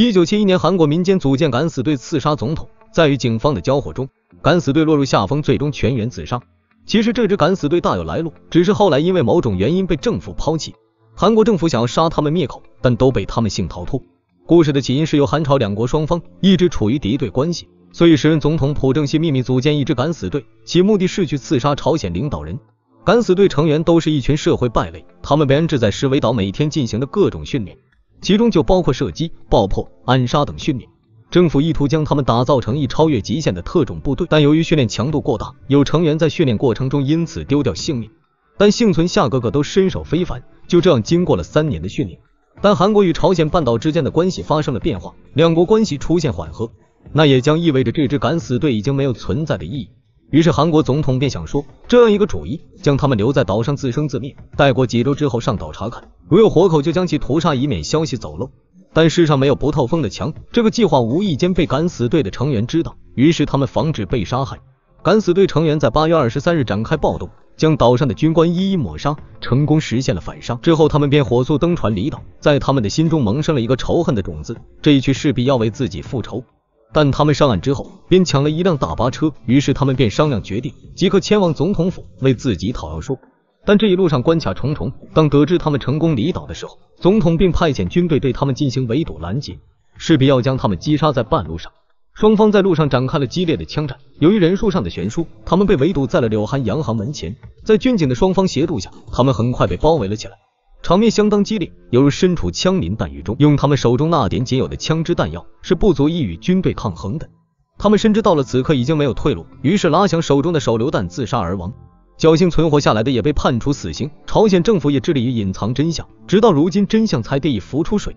一九七一年，韩国民间组建敢死队刺杀总统，在与警方的交火中，敢死队落入下风，最终全员自杀。其实这支敢死队大有来路，只是后来因为某种原因被政府抛弃。韩国政府想要杀他们灭口，但都被他们性逃脱。故事的起因是由韩朝两国双方一直处于敌对关系，所以时任总统朴正熙秘密组建一支敢死队，其目的是去刺杀朝鲜领导人。敢死队成员都是一群社会败类，他们被安置在石尾岛，每天进行的各种训练。其中就包括射击、爆破、暗杀等训练，政府意图将他们打造成一超越极限的特种部队，但由于训练强度过大，有成员在训练过程中因此丢掉性命，但幸存下个个都身手非凡。就这样，经过了三年的训练，但韩国与朝鲜半岛之间的关系发生了变化，两国关系出现缓和，那也将意味着这支敢死队已经没有存在的意义。于是韩国总统便想说这样一个主意，将他们留在岛上自生自灭，待过几周之后上岛查看，如有活口就将其屠杀，以免消息走漏。但世上没有不透风的墙，这个计划无意间被敢死队的成员知道，于是他们防止被杀害。敢死队成员在八月二十三日展开暴动，将岛上的军官一一抹杀，成功实现了反杀。之后他们便火速登船离岛，在他们的心中萌生了一个仇恨的种子，这一去势必要为自己复仇。但他们上岸之后，便抢了一辆大巴车，于是他们便商量决定即刻前往总统府为自己讨要说法。但这一路上关卡重重，当得知他们成功离岛的时候，总统并派遣军队对他们进行围堵拦截，势必要将他们击杀在半路上。双方在路上展开了激烈的枪战，由于人数上的悬殊，他们被围堵在了柳寒洋行门前，在军警的双方协助下，他们很快被包围了起来。场面相当激烈，犹如身处枪林弹雨中。用他们手中那点仅有的枪支弹药是不足以与军队抗衡的。他们深知到了此刻已经没有退路，于是拉响手中的手榴弹自杀而亡。侥幸存活下来的也被判处死刑。朝鲜政府也致力于隐藏真相，直到如今真相才得以浮出水。